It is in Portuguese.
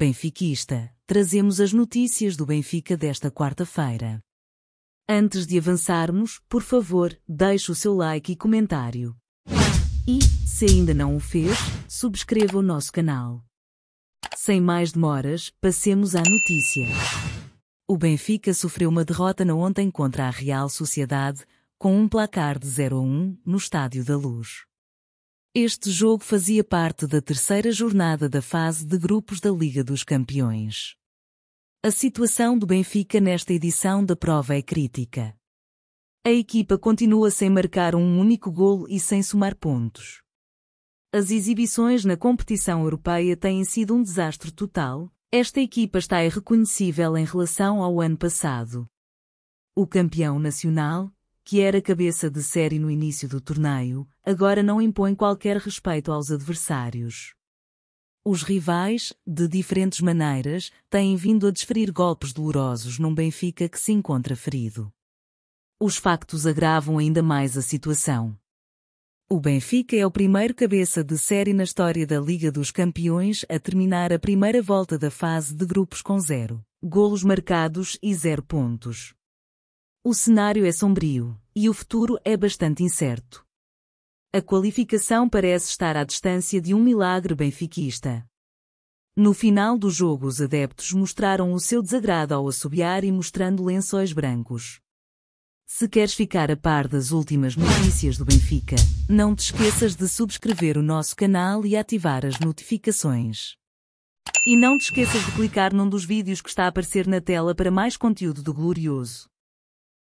Benfiquista, trazemos as notícias do Benfica desta quarta-feira. Antes de avançarmos, por favor, deixe o seu like e comentário. E, se ainda não o fez, subscreva o nosso canal. Sem mais demoras, passemos à notícia. O Benfica sofreu uma derrota na ontem contra a Real Sociedade, com um placar de 0 a 1 no Estádio da Luz. Este jogo fazia parte da terceira jornada da fase de grupos da Liga dos Campeões. A situação do Benfica nesta edição da prova é crítica. A equipa continua sem marcar um único golo e sem somar pontos. As exibições na competição europeia têm sido um desastre total. Esta equipa está irreconhecível em relação ao ano passado. O campeão nacional, que era cabeça de série no início do torneio, agora não impõe qualquer respeito aos adversários. Os rivais, de diferentes maneiras, têm vindo a desferir golpes dolorosos num Benfica que se encontra ferido. Os factos agravam ainda mais a situação. O Benfica é o primeiro cabeça de série na história da Liga dos Campeões a terminar a primeira volta da fase de grupos com zero golos marcados e zero pontos. O cenário é sombrio e o futuro é bastante incerto. A qualificação parece estar à distância de um milagre benfiquista. No final do jogo, os adeptos mostraram o seu desagrado ao assobiar e mostrando lençóis brancos. Se queres ficar a par das últimas notícias do Benfica, não te esqueças de subscrever o nosso canal e ativar as notificações. E não te esqueças de clicar num dos vídeos que está a aparecer na tela para mais conteúdo do Glorioso.